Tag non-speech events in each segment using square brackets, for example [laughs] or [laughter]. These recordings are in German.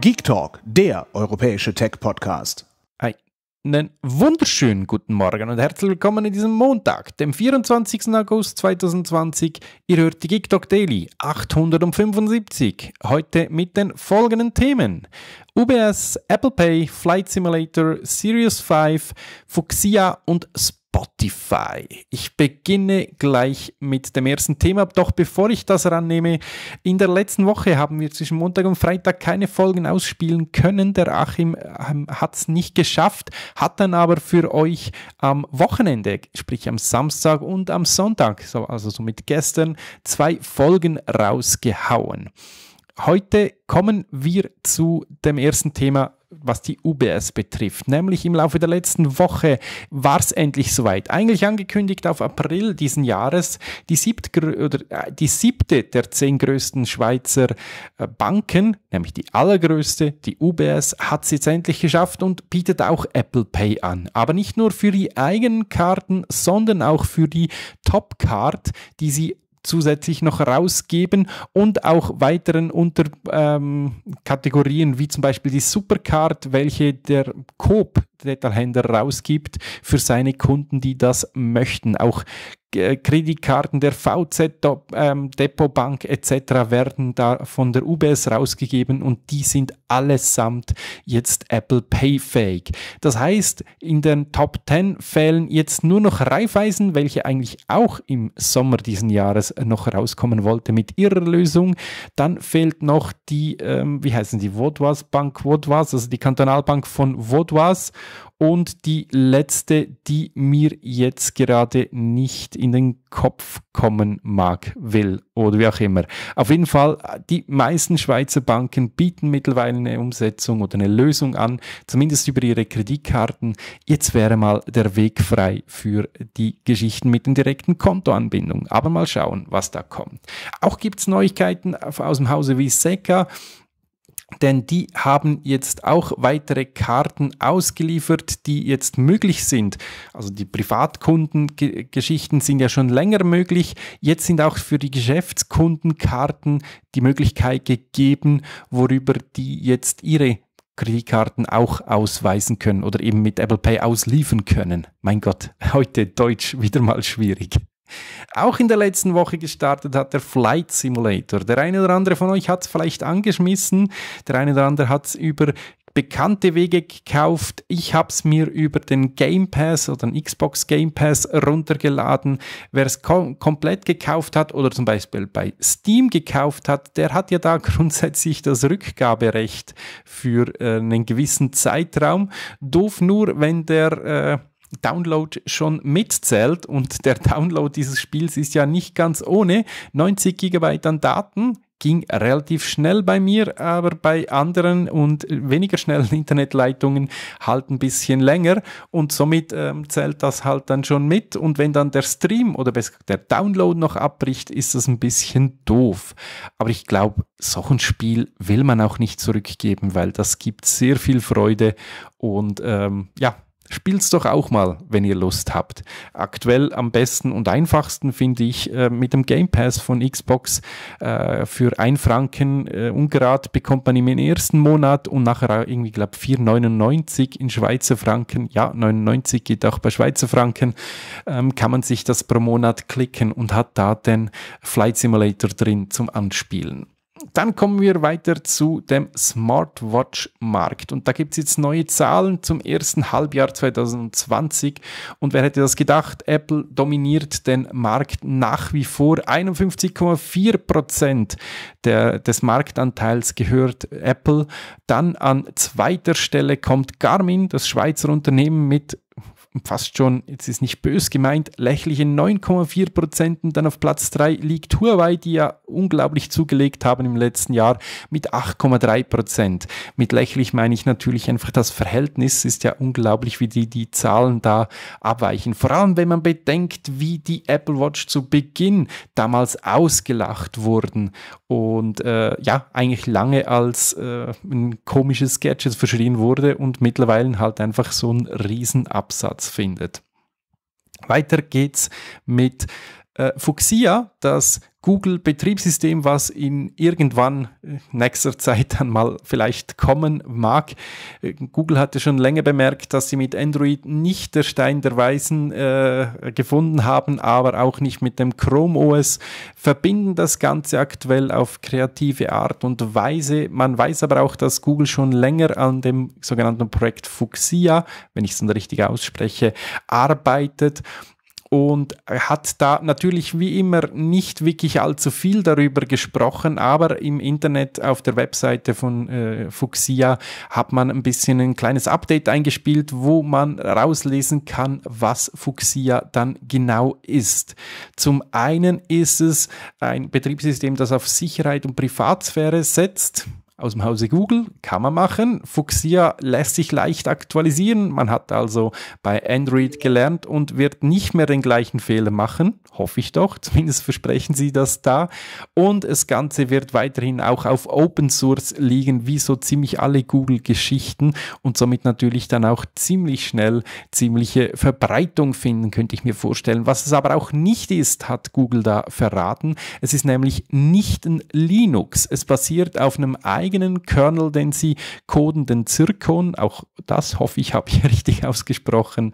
Geek Talk, der europäische Tech-Podcast. Einen wunderschönen guten Morgen und herzlich willkommen in diesem Montag, dem 24. August 2020. Ihr hört die Geek Talk Daily 875. Heute mit den folgenden Themen: UBS, Apple Pay, Flight Simulator, Series 5, Fuxia und Spotify. Spotify. Ich beginne gleich mit dem ersten Thema. Doch bevor ich das rannehme, in der letzten Woche haben wir zwischen Montag und Freitag keine Folgen ausspielen können. Der Achim ähm, hat es nicht geschafft, hat dann aber für euch am Wochenende, sprich am Samstag und am Sonntag, also somit gestern, zwei Folgen rausgehauen. Heute kommen wir zu dem ersten Thema was die UBS betrifft. Nämlich im Laufe der letzten Woche war es endlich soweit. Eigentlich angekündigt auf April diesen Jahres die, siebtgrö oder äh, die siebte der zehn größten Schweizer äh, Banken, nämlich die allergrößte, die UBS, hat es jetzt endlich geschafft und bietet auch Apple Pay an. Aber nicht nur für die eigenen Karten, sondern auch für die Top Card, die sie zusätzlich noch rausgeben und auch weiteren Unterkategorien ähm, wie zum Beispiel die Supercard, welche der Coop Detailhändler rausgibt für seine Kunden, die das möchten. Auch äh, Kreditkarten der VZ ähm, Depotbank etc. werden da von der UBS rausgegeben und die sind allesamt jetzt Apple Pay fähig. Das heißt, in den Top 10 Fällen jetzt nur noch Raiffeisen, welche eigentlich auch im Sommer diesen Jahres noch rauskommen wollte mit ihrer Lösung. Dann fehlt noch die, ähm, wie heißen die, Vodouas Bank, Vodouas, also die Kantonalbank von Vodouas und die letzte, die mir jetzt gerade nicht in den Kopf kommen mag, will oder wie auch immer. Auf jeden Fall, die meisten Schweizer Banken bieten mittlerweile eine Umsetzung oder eine Lösung an, zumindest über ihre Kreditkarten. Jetzt wäre mal der Weg frei für die Geschichten mit den direkten Kontoanbindungen. Aber mal schauen, was da kommt. Auch gibt es Neuigkeiten aus dem Hause Viseca denn die haben jetzt auch weitere Karten ausgeliefert, die jetzt möglich sind. Also die Privatkundengeschichten sind ja schon länger möglich. Jetzt sind auch für die Geschäftskundenkarten die Möglichkeit gegeben, worüber die jetzt ihre Kreditkarten auch ausweisen können oder eben mit Apple Pay ausliefern können. Mein Gott, heute Deutsch wieder mal schwierig. Auch in der letzten Woche gestartet hat der Flight Simulator. Der eine oder andere von euch hat es vielleicht angeschmissen, der eine oder andere hat es über bekannte Wege gekauft. Ich habe es mir über den Game Pass oder den Xbox Game Pass runtergeladen. Wer es kom komplett gekauft hat oder zum Beispiel bei Steam gekauft hat, der hat ja da [laughs] grundsätzlich das Rückgaberecht für äh, einen gewissen Zeitraum. Doof nur, wenn der... Äh, Download schon mitzählt und der Download dieses Spiels ist ja nicht ganz ohne. 90 GB an Daten ging relativ schnell bei mir, aber bei anderen und weniger schnellen [laughs] Internetleitungen halt ein bisschen länger und somit ähm, zählt das halt dann schon mit und wenn dann der Stream oder besser der Download noch abbricht, ist das ein bisschen doof. Aber ich glaube, so ein Spiel will man auch nicht zurückgeben, weil das gibt sehr viel Freude und ähm, ja, Spielt's doch auch mal, wenn ihr Lust habt. Aktuell am besten und einfachsten finde ich äh, mit dem Game Pass von Xbox äh, für ein Franken äh, ungerad bekommt man im ersten Monat und nachher irgendwie glaube 4,99 in Schweizer Franken. Ja, 99 geht auch bei Schweizer Franken. Ähm, kann man sich das pro Monat klicken und hat da den Flight Simulator drin zum Anspielen. Dann kommen wir weiter zu dem Smartwatch-Markt. Und da gibt es jetzt neue Zahlen zum ersten Halbjahr 2020. Und wer hätte das gedacht? Apple dominiert den Markt nach wie vor. 51,4 Prozent des Marktanteils gehört Apple. Dann an zweiter Stelle kommt Garmin, das Schweizer Unternehmen mit fast schon, jetzt ist nicht bös gemeint, lächerlichen 9,4 Prozent. Dann auf Platz 3 liegt Huawei, die ja unglaublich zugelegt haben im letzten Jahr mit 8,3 Prozent. Mit lächerlich meine ich natürlich einfach das Verhältnis. Ist ja unglaublich, wie die, die Zahlen da abweichen. Vor allem, wenn man bedenkt, wie die Apple Watch zu Beginn damals ausgelacht wurden und äh, ja, eigentlich lange als äh, ein komisches Gadget verschrien wurde und mittlerweile halt einfach so ein Riesenabsatz. Platz findet. Weiter geht's mit äh, Fuchsia, das Google-Betriebssystem, was in irgendwann äh, nächster [laughs] Zeit dann mal vielleicht kommen mag. Äh, Google hatte schon länger bemerkt, dass sie mit Android nicht der Stein der Weisen äh, gefunden haben, aber auch nicht mit dem Chrome OS, verbinden das Ganze aktuell auf kreative Art und Weise. Man weiß aber auch, dass Google schon länger an dem sogenannten Projekt Fuchsia, wenn ich es dann richtig ausspreche, arbeitet und hat da natürlich wie immer nicht wirklich allzu viel darüber gesprochen, aber im Internet auf der Webseite von äh, Fuxia hat man ein bisschen ein kleines Update eingespielt, wo man rauslesen kann, was Fuxia dann genau ist. Zum einen ist es ein Betriebssystem, das auf Sicherheit und Privatsphäre setzt aus dem Hause Google, kann man machen. Fuchsia lässt sich leicht aktualisieren. Man hat also bei Android gelernt und wird nicht mehr den gleichen Fehler machen. Hoffe ich doch. Zumindest versprechen sie das da. Und das Ganze wird weiterhin auch auf Open Source liegen, wie so ziemlich alle Google-Geschichten und somit natürlich dann auch ziemlich schnell ziemliche Verbreitung finden, könnte ich mir vorstellen. Was es aber auch nicht ist, hat Google da verraten. Es ist nämlich nicht ein Linux. Es basiert auf einem eigenen Kernel, den sie coden, den Zirkon. Auch das hoffe ich, habe ich [laughs] richtig ausgesprochen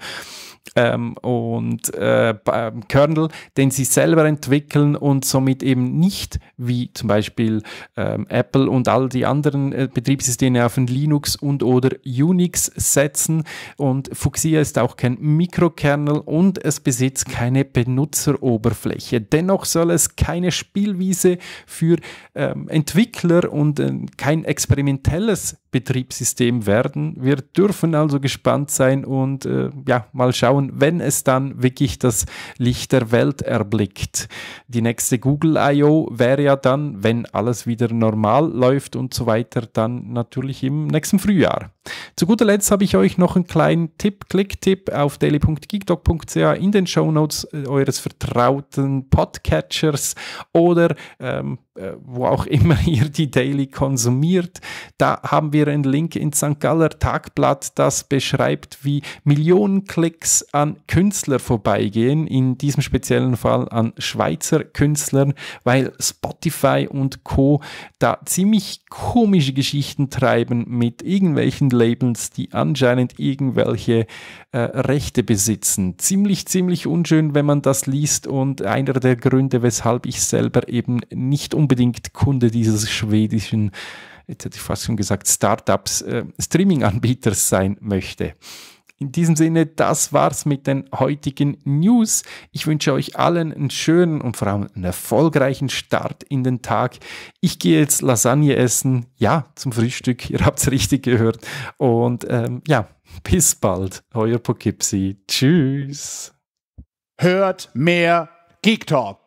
ähm, und äh, ähm, Kernel, den sie selber entwickeln und somit eben nicht wie zum Beispiel ähm, Apple und all die anderen äh, Betriebssysteme auf ein Linux und oder Unix setzen. Und Fuchsia ist auch kein Mikrokernel und es besitzt keine Benutzeroberfläche. Dennoch soll es keine Spielwiese für ähm, Entwickler und äh, kein experimentelles Betriebssystem werden. Wir dürfen also gespannt sein und äh, ja, mal schauen, wenn es dann wirklich das Licht der Welt erblickt. Die nächste Google I.O. wäre ja dann, wenn alles wieder normal läuft und so weiter, dann natürlich im nächsten Frühjahr. Zu guter Letzt habe ich euch noch einen kleinen Tipp, Klicktipp auf daily.geekdog.ch in den Shownotes äh, eures vertrauten Podcatchers oder ähm, äh, wo auch immer [laughs] ihr die Daily konsumiert. Da haben wir einen Link ins St. Galler Tagblatt, das beschreibt, wie Millionen Klicks an Künstler vorbeigehen, in diesem speziellen Fall an Schweizer Künstlern, weil Spotify und Co. da ziemlich komische Geschichten treiben mit irgendwelchen Plattenlabels, die anscheinend irgendwelche äh, Rechte besitzen. Ziemlich, ziemlich unschön, wenn man das liest und einer der Gründe, weshalb ich selber eben nicht unbedingt Kunde dieses schwedischen, jetzt hätte ich fast schon gesagt, Startups, äh, Streaming-Anbieters sein möchte. In diesem Sinne, das war's mit den heutigen News. Ich wünsche euch allen einen schönen und vor allem einen erfolgreichen Start in den Tag. Ich gehe jetzt Lasagne essen, ja, zum Frühstück, ihr habt's richtig gehört. Und ähm, ja, bis bald, euer Poughkeepsie. Tschüss. Hört mehr Geek Talk.